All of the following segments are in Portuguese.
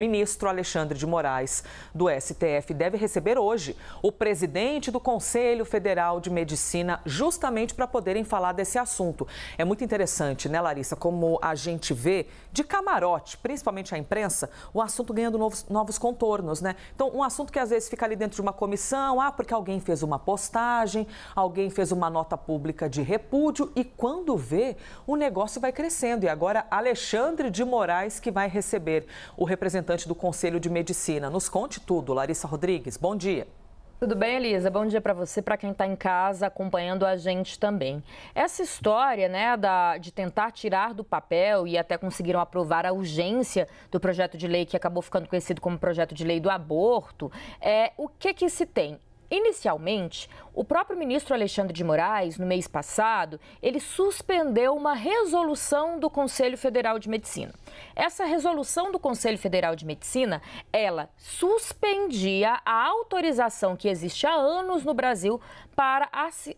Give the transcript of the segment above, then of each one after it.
Ministro Alexandre de Moraes do STF deve receber hoje o presidente do Conselho Federal de Medicina, justamente para poderem falar desse assunto. É muito interessante, né, Larissa, como a gente vê de camarote, principalmente a imprensa, o assunto ganhando novos, novos contornos, né? Então, um assunto que às vezes fica ali dentro de uma comissão, ah, porque alguém fez uma postagem, alguém fez uma nota pública de repúdio, e quando vê, o negócio vai crescendo. E agora, Alexandre de Moraes que vai receber o representante representante do Conselho de Medicina. Nos conte tudo, Larissa Rodrigues. Bom dia. Tudo bem, Elisa? Bom dia para você, para quem está em casa acompanhando a gente também. Essa história, né, da, de tentar tirar do papel e até conseguiram aprovar a urgência do projeto de lei que acabou ficando conhecido como projeto de lei do aborto, é o que que se tem? Inicialmente, o próprio ministro Alexandre de Moraes, no mês passado, ele suspendeu uma resolução do Conselho Federal de Medicina. Essa resolução do Conselho Federal de Medicina, ela suspendia a autorização que existe há anos no Brasil para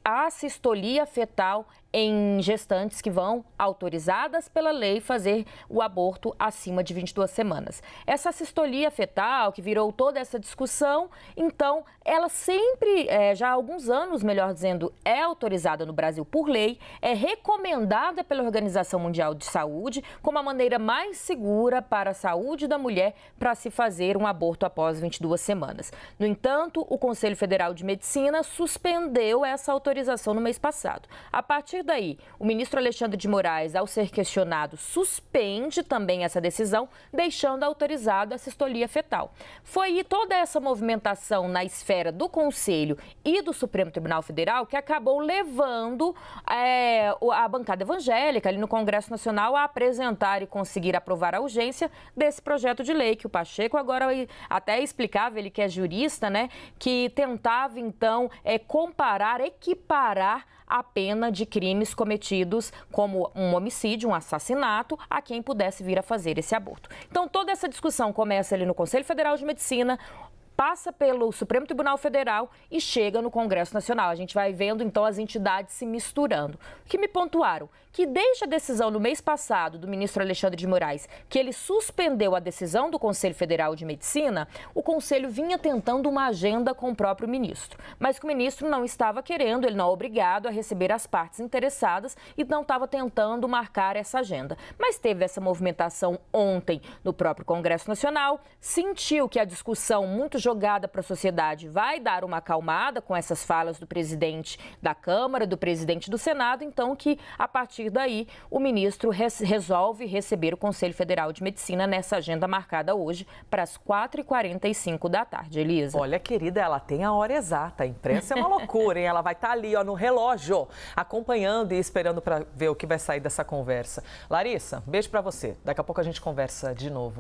a assistolia fetal em gestantes que vão, autorizadas pela lei, fazer o aborto acima de 22 semanas. Essa sistolia fetal, que virou toda essa discussão, então, ela sempre, é, já há alguns anos, melhor dizendo, é autorizada no Brasil por lei, é recomendada pela Organização Mundial de Saúde como a maneira mais segura para a saúde da mulher para se fazer um aborto após 22 semanas. No entanto, o Conselho Federal de Medicina suspendeu essa autorização no mês passado. A partir partir daí, o ministro Alexandre de Moraes, ao ser questionado, suspende também essa decisão, deixando autorizada a sistolia fetal. Foi toda essa movimentação na esfera do Conselho e do Supremo Tribunal Federal que acabou levando é, a bancada evangélica ali no Congresso Nacional a apresentar e conseguir aprovar a urgência desse projeto de lei que o Pacheco agora até explicava, ele que é jurista, né, que tentava então é, comparar, equiparar a pena de crimes cometidos como um homicídio, um assassinato, a quem pudesse vir a fazer esse aborto. Então, toda essa discussão começa ali no Conselho Federal de Medicina, passa pelo Supremo Tribunal Federal e chega no Congresso Nacional. A gente vai vendo então as entidades se misturando. O que me pontuaram? Que desde a decisão no mês passado do ministro Alexandre de Moraes, que ele suspendeu a decisão do Conselho Federal de Medicina, o Conselho vinha tentando uma agenda com o próprio ministro. Mas que o ministro não estava querendo, ele não é obrigado a receber as partes interessadas e não estava tentando marcar essa agenda. Mas teve essa movimentação ontem no próprio Congresso Nacional, sentiu que a discussão muito jogada para a sociedade. Vai dar uma acalmada com essas falas do presidente da Câmara, do presidente do Senado, então que a partir daí o ministro res resolve receber o Conselho Federal de Medicina nessa agenda marcada hoje para as 4h45 da tarde, Elisa. Olha, querida, ela tem a hora exata. A imprensa é uma loucura, hein? Ela vai estar tá ali, ó, no relógio, acompanhando e esperando para ver o que vai sair dessa conversa. Larissa, beijo para você. Daqui a pouco a gente conversa de novo.